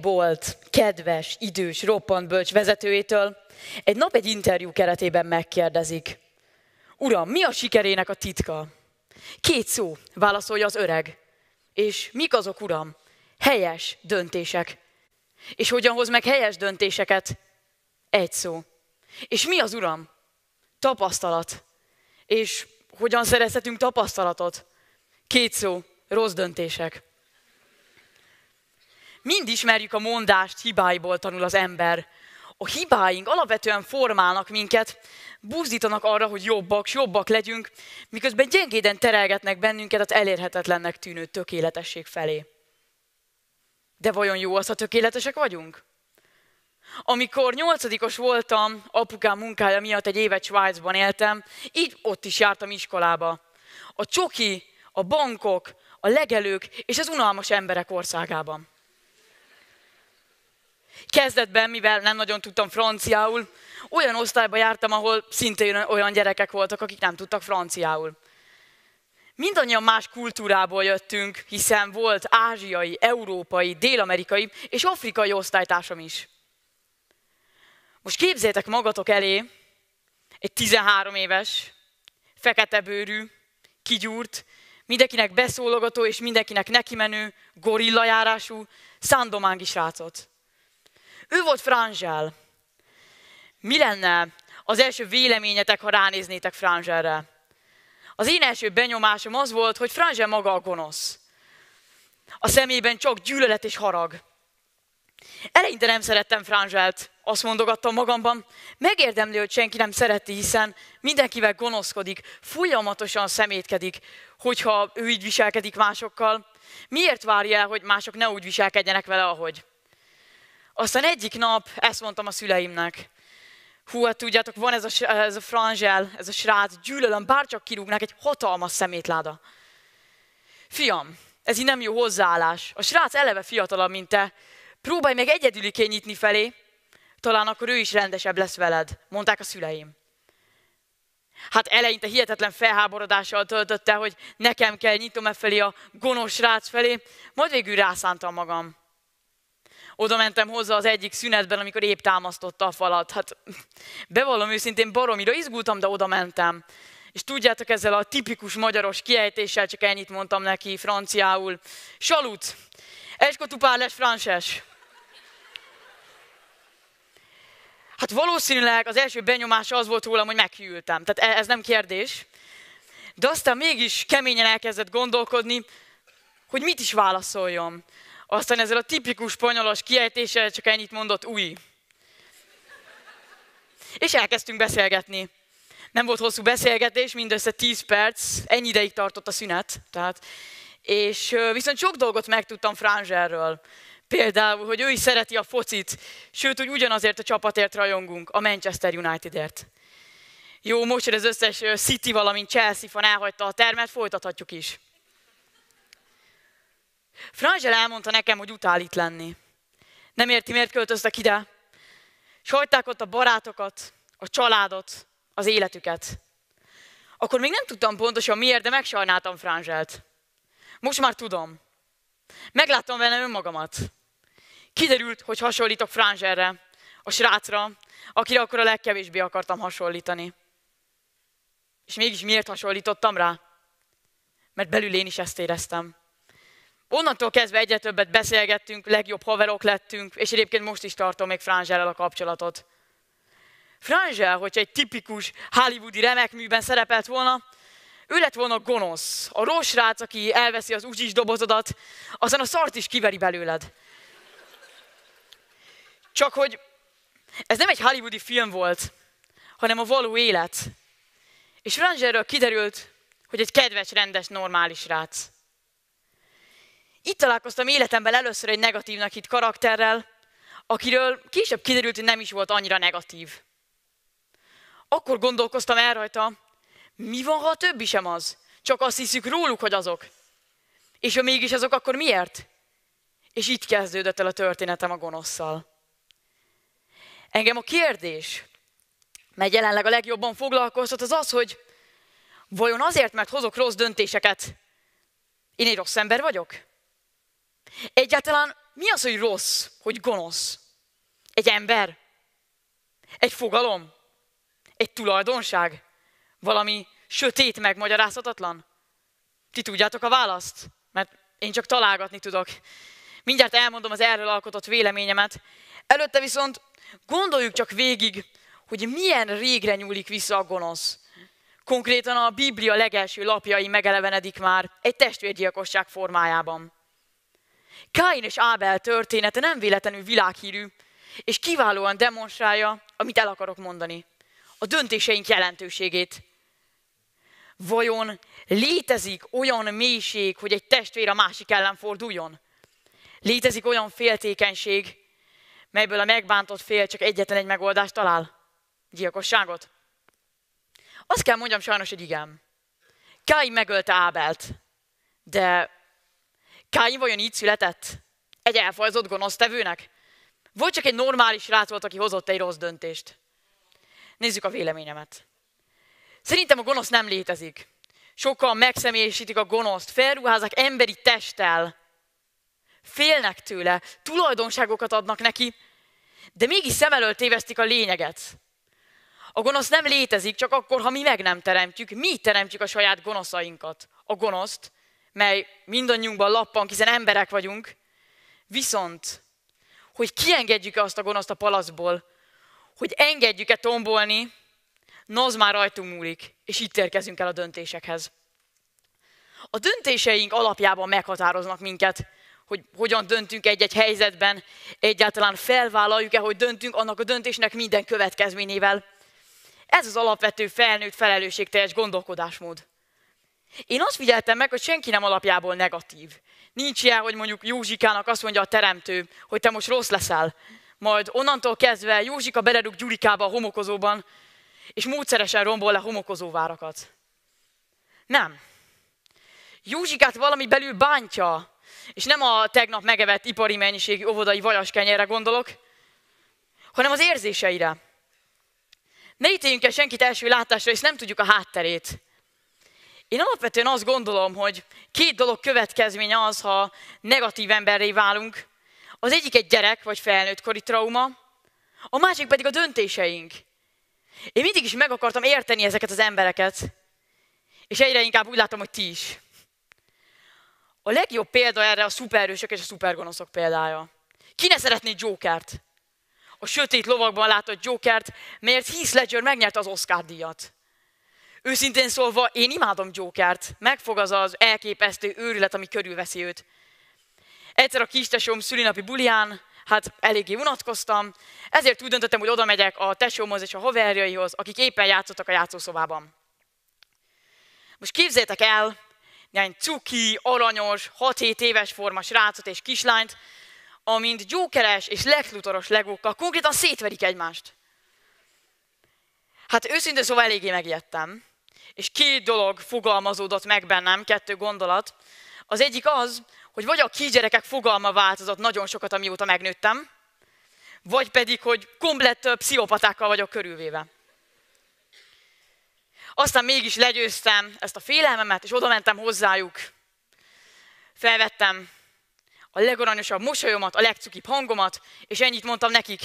bolt, kedves, idős, roppant bölcs vezetőjétől egy nap egy interjú keretében megkérdezik. Uram, mi a sikerének a titka? Két szó, válaszolja az öreg. És mik azok, uram? Helyes döntések. És hogyan hoz meg helyes döntéseket? Egy szó. És mi az, uram? Tapasztalat. És hogyan szerezhetünk tapasztalatot? Két szó, rossz döntések. Mind ismerjük a mondást, hibáiból tanul az ember. A hibáink alapvetően formálnak minket, búzítanak arra, hogy jobbak, s jobbak legyünk, miközben gyengéden terelgetnek bennünket az elérhetetlennek tűnő tökéletesség felé. De vajon jó az, ha tökéletesek vagyunk? Amikor nyolcadikos voltam, apukám munkája miatt egy évet Svájcban éltem, így ott is jártam iskolába. A csoki, a bankok, a legelők és az unalmas emberek országában. Kezdetben, mivel nem nagyon tudtam franciául, olyan osztályba jártam, ahol szintén olyan gyerekek voltak, akik nem tudtak franciául. Mindannyian más kultúrából jöttünk, hiszen volt ázsiai, európai, dél-amerikai és afrikai osztálytársam is. Most képzétek magatok elé egy 13 éves, fekete bőrű, kigyúrt, mindenkinek beszólogató és mindenkinek nekimenő, gorillajárású, szándomángi srácot. Ő volt Frangel. Mi lenne az első véleményetek, ha ránéznétek Frangelre? Az én első benyomásom az volt, hogy Frangel maga a gonosz. A szemében csak gyűlölet és harag. Eleinte nem szerettem Frangelt, azt mondogattam magamban, megérdemli, hogy senki nem szereti, hiszen mindenkivel gonoszkodik, folyamatosan szemétkedik, hogyha ő így viselkedik másokkal. Miért várja el, hogy mások ne úgy viselkedjenek vele, ahogy? Aztán egyik nap ezt mondtam a szüleimnek. Hú, hát tudjátok, van ez a, ez a frangel, ez a srác, gyűlölöm, bárcsak kirúgnák, egy hatalmas szemétláda. Fiam, ez így nem jó hozzáállás. A srác eleve fiatalabb, mint te. Próbálj meg egyedüli kényitni felé, talán akkor ő is rendesebb lesz veled, mondták a szüleim. Hát eleinte hihetetlen felháborodással töltötte, hogy nekem kell nyitom e felé a gonosz srác felé, majd végül rászántam magam oda mentem hozzá az egyik szünetben, amikor épp támasztotta a falat. Hát bevallom őszintén, baromira izgultam, de oda mentem. És tudjátok, ezzel a tipikus magyaros kiejtéssel csak ennyit mondtam neki franciául. Salut! parles frances! Hát valószínűleg az első benyomása az volt rólam, hogy meghűltem. Tehát e- ez nem kérdés. De aztán mégis keményen elkezdett gondolkodni, hogy mit is válaszoljon. Aztán ezzel a tipikus spanyolos kiejtéssel csak ennyit mondott új. És elkezdtünk beszélgetni. Nem volt hosszú beszélgetés, mindössze 10 perc, ennyi ideig tartott a szünet. Tehát, és viszont sok dolgot megtudtam Franzserről. Például, hogy ő is szereti a focit, sőt, hogy ugyanazért a csapatért rajongunk, a Manchester Unitedért. Jó, most, hogy az összes City, valamint Chelsea fan elhagyta a termet, folytathatjuk is. Franzsel elmondta nekem, hogy utál itt lenni. Nem érti, miért költöztek ide. És hagyták ott a barátokat, a családot, az életüket. Akkor még nem tudtam pontosan miért, de megsajnáltam Franzselt. Most már tudom. Megláttam vele önmagamat. Kiderült, hogy hasonlítok Franzselre, a srácra, akire akkor a legkevésbé akartam hasonlítani. És mégis miért hasonlítottam rá? Mert belül én is ezt éreztem onnantól kezdve egyre többet beszélgettünk, legjobb haverok lettünk, és egyébként most is tartom még Fránzsellel a kapcsolatot. Fránzsel, hogyha egy tipikus hollywoodi remekműben szerepelt volna, ő lett volna gonosz, a rósrác, aki elveszi az úgyis dobozodat, aztán a szart is kiveri belőled. Csak hogy ez nem egy hollywoodi film volt, hanem a való élet. És Rangerről kiderült, hogy egy kedves, rendes, normális rác. Itt találkoztam életemben először egy negatívnak itt karakterrel, akiről később kiderült, hogy nem is volt annyira negatív. Akkor gondolkoztam el rajta, mi van, ha a többi sem az? Csak azt hiszük róluk, hogy azok. És ha mégis azok, akkor miért? És itt kezdődött el a történetem a gonoszszal. Engem a kérdés, mely jelenleg a legjobban foglalkoztat, az az, hogy vajon azért, mert hozok rossz döntéseket, én egy rossz ember vagyok? Egyáltalán mi az, hogy rossz, hogy gonosz? Egy ember? Egy fogalom? Egy tulajdonság? Valami sötét, megmagyarázhatatlan? Ti tudjátok a választ? Mert én csak találgatni tudok. Mindjárt elmondom az erről alkotott véleményemet. Előtte viszont gondoljuk csak végig, hogy milyen régre nyúlik vissza a gonosz. Konkrétan a Biblia legelső lapjai megelevenedik már egy testvérgyilkosság formájában. Káin és Ábel története nem véletlenül világhírű, és kiválóan demonstrálja, amit el akarok mondani. A döntéseink jelentőségét. Vajon létezik olyan mélység, hogy egy testvér a másik ellen forduljon? Létezik olyan féltékenység, melyből a megbántott fél csak egyetlen egy megoldást talál? Gyilkosságot? Azt kell mondjam sajnos, hogy igen. Káin megölte Ábelt, de Káin vajon így született? Egy elfajzott tevőnek. Vagy csak egy normális rác volt, aki hozott egy rossz döntést? Nézzük a véleményemet. Szerintem a gonosz nem létezik. Sokan megszemélyesítik a gonoszt, felruházak emberi testtel. Félnek tőle, tulajdonságokat adnak neki, de mégis szem elől tévesztik a lényeget. A gonosz nem létezik, csak akkor, ha mi meg nem teremtjük, mi teremtjük a saját gonoszainkat. A gonoszt, mely mindannyiunkban lappan, hiszen emberek vagyunk, viszont, hogy kiengedjük-e azt a gonoszt a palaszból, hogy engedjük-e tombolni, az már rajtunk múlik, és itt érkezünk el a döntésekhez. A döntéseink alapjában meghatároznak minket, hogy hogyan döntünk egy-egy helyzetben, egyáltalán felvállaljuk-e, hogy döntünk annak a döntésnek minden következményével. Ez az alapvető felnőtt felelősségteljes gondolkodásmód. Én azt figyeltem meg, hogy senki nem alapjából negatív. Nincs ilyen, hogy mondjuk Józsikának azt mondja a teremtő, hogy te most rossz leszel. Majd onnantól kezdve Józsika beledug Gyurikába a homokozóban, és módszeresen rombol le homokozóvárakat. Nem. Józsikát valami belül bántja, és nem a tegnap megevett ipari mennyiségű óvodai vajaskenyerre gondolok, hanem az érzéseire. Ne ítéljünk el senkit első látásra, és nem tudjuk a hátterét. Én alapvetően azt gondolom, hogy két dolog következménye az, ha negatív emberré válunk. Az egyik egy gyerek vagy felnőtt kori trauma, a másik pedig a döntéseink. Én mindig is meg akartam érteni ezeket az embereket, és egyre inkább úgy látom, hogy ti is. A legjobb példa erre a szupererősök és a szupergonoszok példája. Ki ne szeretné Jokert? A sötét lovakban látott Jokert, mert Heath Ledger megnyerte az Oscar díjat. Őszintén szólva, én imádom Jokert. Megfog az az elképesztő őrület, ami körülveszi őt. Egyszer a kistesom szülinapi bulián, hát eléggé unatkoztam, ezért úgy döntöttem, hogy oda megyek a tesómhoz és a haverjaihoz, akik éppen játszottak a játszószobában. Most képzétek el, néhány cuki, aranyos, 6-7 éves forma srácot és kislányt, amint gyókeres és leglutoros legókkal konkrétan szétverik egymást. Hát őszintén szóval eléggé megijedtem és két dolog fogalmazódott meg bennem, kettő gondolat. Az egyik az, hogy vagy a kisgyerekek fogalma változott nagyon sokat, amióta megnőttem, vagy pedig, hogy komplett pszichopatákkal vagyok körülvéve. Aztán mégis legyőztem ezt a félelmemet, és oda mentem hozzájuk. Felvettem a legaranyosabb mosolyomat, a legcukibb hangomat, és ennyit mondtam nekik.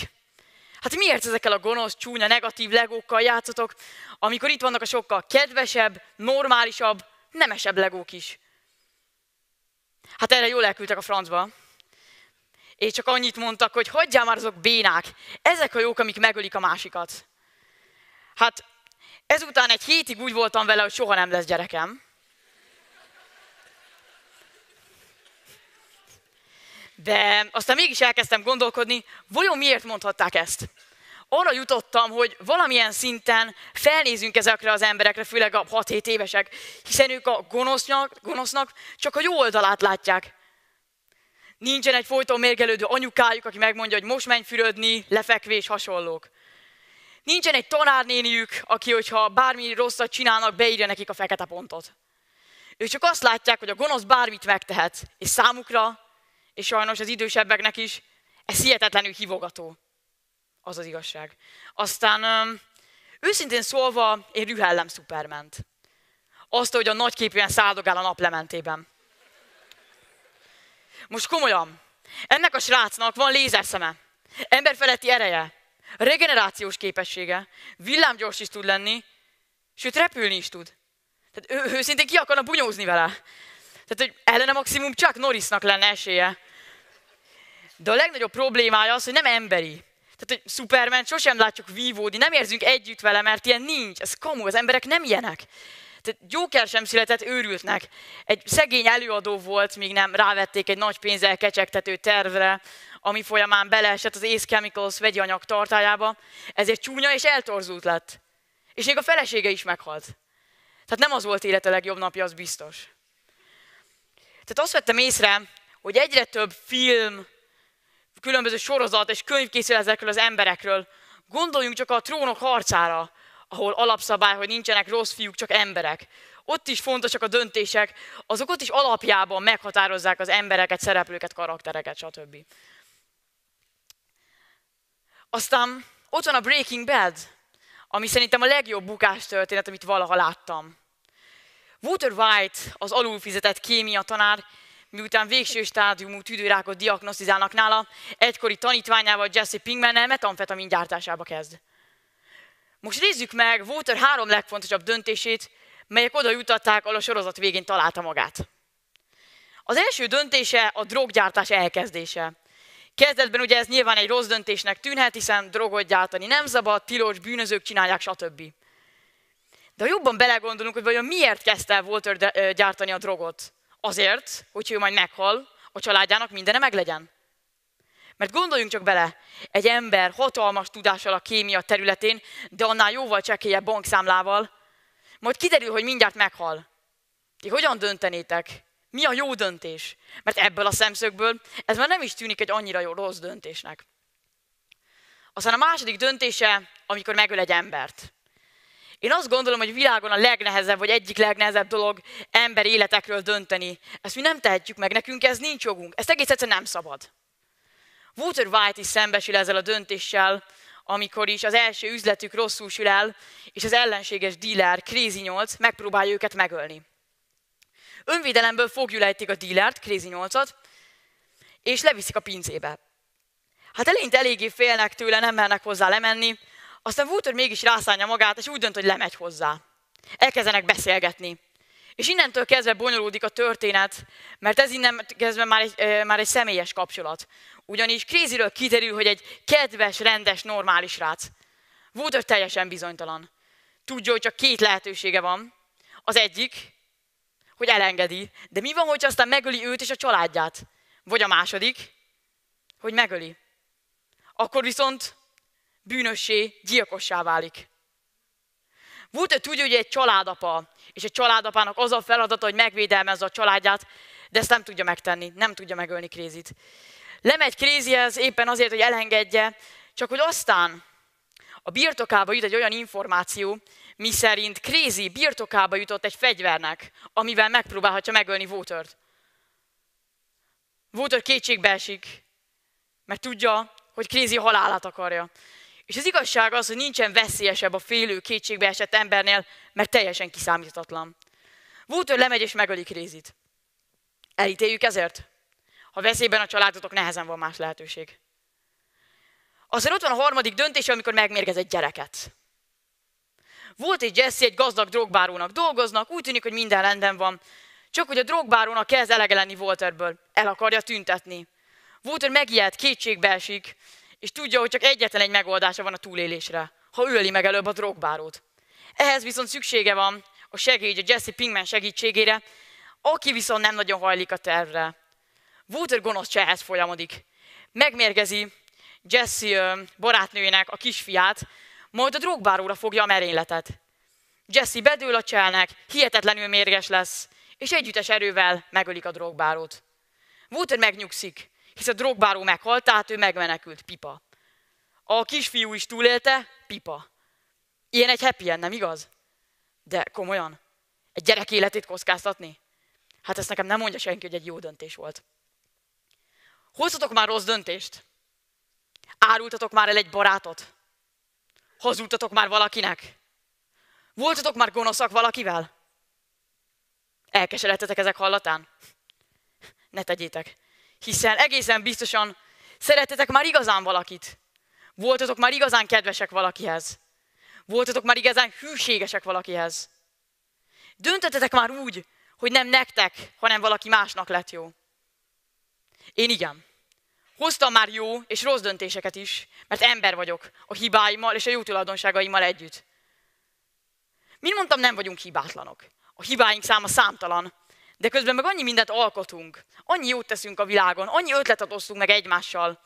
Hát miért ezekkel a gonosz, csúnya, negatív legókkal játszotok, amikor itt vannak a sokkal kedvesebb, normálisabb, nemesebb legók is? Hát erre jól elküldtek a francba. És csak annyit mondtak, hogy hagyjál már azok bénák, ezek a jók, amik megölik a másikat. Hát ezután egy hétig úgy voltam vele, hogy soha nem lesz gyerekem. De aztán mégis elkezdtem gondolkodni, vajon miért mondhatták ezt? Arra jutottam, hogy valamilyen szinten felnézünk ezekre az emberekre, főleg a 6-7 évesek, hiszen ők a gonosznak, gonosznak csak a jó oldalát látják. Nincsen egy folyton mérgelődő anyukájuk, aki megmondja, hogy most menj fürödni, lefekvés, hasonlók. Nincsen egy tanárnéniük, aki, hogyha bármi rosszat csinálnak, beírja nekik a fekete pontot. Ők csak azt látják, hogy a gonosz bármit megtehet, és számukra és sajnos az idősebbeknek is, ez hihetetlenül hivogató Az az igazság. Aztán őszintén szólva, én rühellem Superment. Azt, hogy a nagyképűen száldogál a naplementében. Most komolyan, ennek a srácnak van lézerszeme, emberfeletti ereje, regenerációs képessége, villámgyors is tud lenni, sőt repülni is tud. Tehát ő, ő szintén ki akarna bunyózni vele. Tehát, hogy ellene maximum csak Norrisnak lenne esélye. De a legnagyobb problémája az, hogy nem emberi. Tehát, hogy Superman sosem látjuk vívódni, nem érzünk együtt vele, mert ilyen nincs. Ez komu, az emberek nem ilyenek. Tehát Joker sem született őrültnek. Egy szegény előadó volt, míg nem rávették egy nagy pénzzel kecsegtető tervre, ami folyamán beleesett az Ace Chemicals vegyi anyag tartájába, ezért csúnya és eltorzult lett. És még a felesége is meghalt. Tehát nem az volt élete legjobb napja, az biztos. Tehát azt vettem észre, hogy egyre több film, különböző sorozat és könyv készül ezekről az emberekről. Gondoljunk csak a trónok harcára, ahol alapszabály, hogy nincsenek rossz fiúk, csak emberek. Ott is fontosak a döntések, azok ott is alapjában meghatározzák az embereket, szereplőket, karaktereket, stb. Aztán ott van a Breaking Bad, ami szerintem a legjobb bukás történet, amit valaha láttam. Walter White, az alulfizetett kémia tanár, miután végső stádiumú tüdőrákot diagnosztizálnak nála, egykori tanítványával Jesse Pinkmannel metamfetamin gyártásába kezd. Most nézzük meg Walter három legfontosabb döntését, melyek oda jutatták, ahol a sorozat végén találta magát. Az első döntése a droggyártás elkezdése. Kezdetben ugye ez nyilván egy rossz döntésnek tűnhet, hiszen drogot gyártani nem szabad, tilos, bűnözők csinálják, stb. De ha jobban belegondolunk, hogy vajon miért kezdte el Walter de, gyártani a drogot? Azért, hogy ő majd meghal, a családjának mindene meglegyen. Mert gondoljunk csak bele, egy ember hatalmas tudással a kémia területén, de annál jóval csekélyebb bankszámlával, majd kiderül, hogy mindjárt meghal. Ti hogyan döntenétek? Mi a jó döntés? Mert ebből a szemszögből ez már nem is tűnik egy annyira jó rossz döntésnek. Aztán a második döntése, amikor megöl egy embert. Én azt gondolom, hogy világon a legnehezebb, vagy egyik legnehezebb dolog ember életekről dönteni. Ezt mi nem tehetjük meg, nekünk ez nincs jogunk. Ezt egész egyszerűen nem szabad. Walter White is szembesül ezzel a döntéssel, amikor is az első üzletük rosszul sül el, és az ellenséges dealer, Crazy 8, megpróbálja őket megölni. Önvédelemből fogjulejtik a dealert, Crazy 8-at, és leviszik a pincébe. Hát eleinte eléggé félnek tőle, nem mernek hozzá lemenni, aztán Woodward mégis rászánja magát, és úgy dönt, hogy lemegy hozzá. Elkezdenek beszélgetni. És innentől kezdve bonyolódik a történet, mert ez innen kezdve már egy, már egy személyes kapcsolat. Ugyanis Kréziről kiderül, hogy egy kedves, rendes, normális rác. Woodward teljesen bizonytalan. Tudja, hogy csak két lehetősége van. Az egyik, hogy elengedi, de mi van, hogy aztán megöli őt és a családját? Vagy a második, hogy megöli. Akkor viszont bűnössé, gyilkossá válik. Volt egy tudja, hogy egy családapa, és egy családapának az a feladata, hogy megvédelmezze a családját, de ezt nem tudja megtenni, nem tudja megölni Krézit. Lemegy Krézihez éppen azért, hogy elengedje, csak hogy aztán a birtokába jut egy olyan információ, mi szerint Krézi birtokába jutott egy fegyvernek, amivel megpróbálhatja megölni Vótört. Vótör kétségbe esik, mert tudja, hogy Krézi halálát akarja. És az igazság az, hogy nincsen veszélyesebb a félő, kétségbe esett embernél, mert teljesen kiszámíthatatlan. Woodward lemegy és megölik Rézit. Elítéljük ezért? Ha veszélyben a családotok, nehezen van más lehetőség. Aztán ott van a harmadik döntése, amikor megmérgez egy gyereket. Volt egy Jesse, egy gazdag drogbárónak dolgoznak, úgy tűnik, hogy minden rendben van. Csak hogy a drogbárónak kezd elege lenni Walterből. El akarja tüntetni. Walter megijed, kétségbe esik, és tudja, hogy csak egyetlen egy megoldása van a túlélésre, ha öli meg előbb a drogbárót. Ehhez viszont szüksége van a segély, a Jesse Pinkman segítségére, aki viszont nem nagyon hajlik a tervre. Wouter gonosz csehhez folyamodik. Megmérgezi Jesse barátnőjének a kisfiát, majd a drogbáróra fogja a merényletet. Jesse bedől a cselnek, hihetetlenül mérges lesz, és együttes erővel megölik a drogbárót. Wouter megnyugszik, hisz a drogbáró meghalt, tehát ő megmenekült, pipa. A kisfiú is túlélte, pipa. Ilyen egy happy end, nem igaz? De komolyan, egy gyerek életét kockáztatni? Hát ezt nekem nem mondja senki, hogy egy jó döntés volt. Hoztatok már rossz döntést? Árultatok már el egy barátot? Hazultatok már valakinek? Voltatok már gonoszak valakivel? Elkeseredtetek ezek hallatán? Ne tegyétek hiszen egészen biztosan szeretetek már igazán valakit. Voltatok már igazán kedvesek valakihez. Voltatok már igazán hűségesek valakihez. Döntetetek már úgy, hogy nem nektek, hanem valaki másnak lett jó. Én igen. Hoztam már jó és rossz döntéseket is, mert ember vagyok a hibáimmal és a jó tulajdonságaimmal együtt. Mint mondtam, nem vagyunk hibátlanok. A hibáink száma számtalan, de közben meg annyi mindent alkotunk, annyi jót teszünk a világon, annyi ötletet osztunk meg egymással.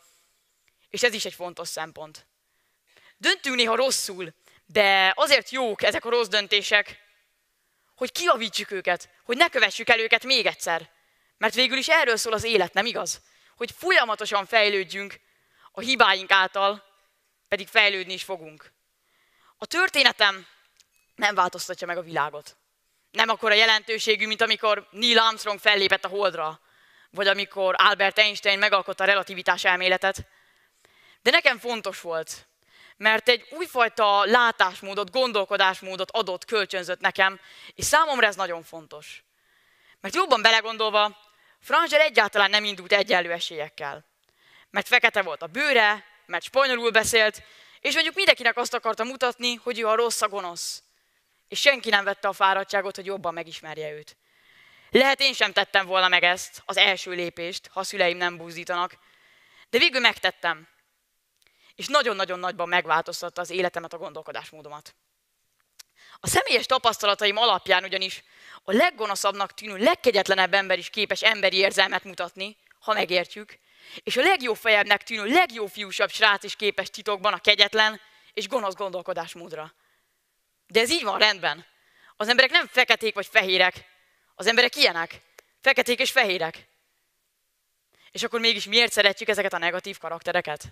És ez is egy fontos szempont. Döntünk néha rosszul, de azért jók ezek a rossz döntések, hogy kiavítsuk őket, hogy ne kövessük el őket még egyszer. Mert végül is erről szól az élet, nem igaz? Hogy folyamatosan fejlődjünk a hibáink által, pedig fejlődni is fogunk. A történetem nem változtatja meg a világot nem akkora jelentőségű, mint amikor Neil Armstrong fellépett a holdra, vagy amikor Albert Einstein megalkotta a relativitás elméletet. De nekem fontos volt, mert egy újfajta látásmódot, gondolkodásmódot adott, kölcsönzött nekem, és számomra ez nagyon fontos. Mert jobban belegondolva, Franzsel egyáltalán nem indult egyenlő esélyekkel. Mert fekete volt a bőre, mert spanyolul beszélt, és mondjuk mindenkinek azt akarta mutatni, hogy ő a rossz a gonosz. És senki nem vette a fáradtságot, hogy jobban megismerje őt. Lehet én sem tettem volna meg ezt, az első lépést, ha a szüleim nem búzítanak, de végül megtettem. És nagyon-nagyon nagyban megváltoztatta az életemet, a gondolkodásmódomat. A személyes tapasztalataim alapján ugyanis a leggonoszabbnak tűnő, legkegyetlenebb ember is képes emberi érzelmet mutatni, ha megértjük, és a legjobb fejebbnek tűnő, legjobb fiúsabb srác is képes titokban a kegyetlen és gonosz gondolkodásmódra. De ez így van rendben. Az emberek nem feketék vagy fehérek. Az emberek ilyenek. Feketék és fehérek. És akkor mégis miért szeretjük ezeket a negatív karaktereket?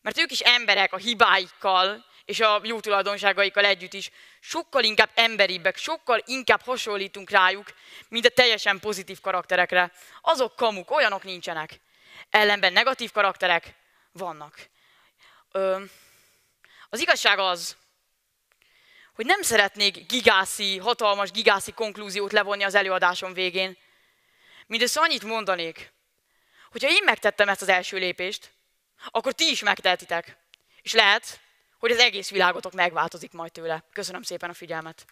Mert ők is emberek a hibáikkal és a jó tulajdonságaikkal együtt is. Sokkal inkább emberibbek, sokkal inkább hasonlítunk rájuk, mint a teljesen pozitív karakterekre. Azok kamuk, olyanok nincsenek. Ellenben negatív karakterek vannak. Ö, az igazság az, hogy nem szeretnék gigászi, hatalmas gigászi konklúziót levonni az előadásom végén. Mindössze annyit mondanék, hogy ha én megtettem ezt az első lépést, akkor ti is megtehetitek. És lehet, hogy az egész világotok megváltozik majd tőle. Köszönöm szépen a figyelmet.